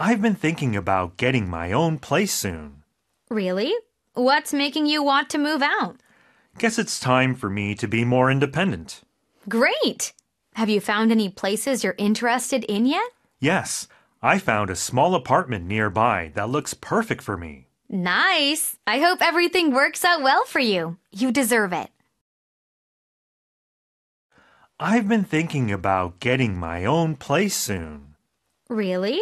I've been thinking about getting my own place soon. Really? What's making you want to move out? Guess it's time for me to be more independent. Great! Have you found any places you're interested in yet? Yes, I found a small apartment nearby that looks perfect for me. Nice! I hope everything works out well for you. You deserve it. I've been thinking about getting my own place soon. Really?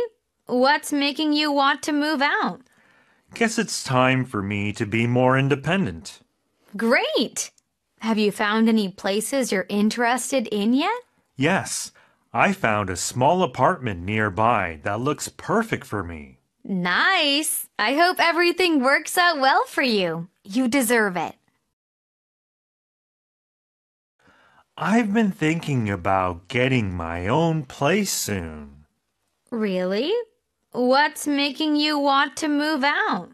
What's making you want to move out? Guess it's time for me to be more independent. Great! Have you found any places you're interested in yet? Yes, I found a small apartment nearby that looks perfect for me. Nice! I hope everything works out well for you. You deserve it. I've been thinking about getting my own place soon. Really? What's making you want to move out?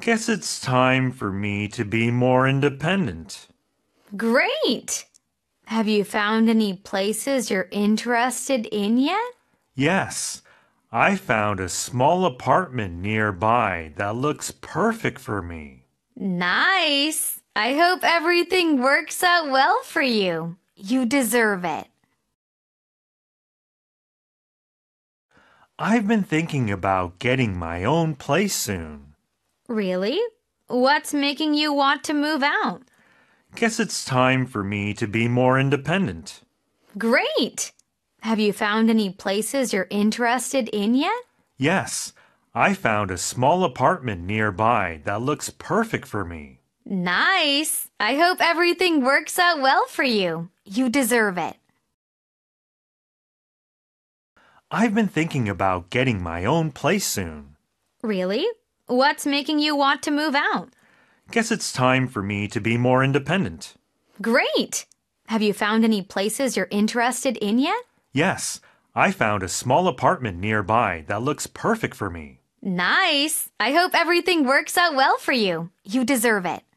Guess it's time for me to be more independent. Great! Have you found any places you're interested in yet? Yes. I found a small apartment nearby that looks perfect for me. Nice! I hope everything works out well for you. You deserve it. I've been thinking about getting my own place soon. Really? What's making you want to move out? Guess it's time for me to be more independent. Great! Have you found any places you're interested in yet? Yes. I found a small apartment nearby that looks perfect for me. Nice! I hope everything works out well for you. You deserve it. I've been thinking about getting my own place soon. Really? What's making you want to move out? Guess it's time for me to be more independent. Great! Have you found any places you're interested in yet? Yes, I found a small apartment nearby that looks perfect for me. Nice! I hope everything works out well for you. You deserve it.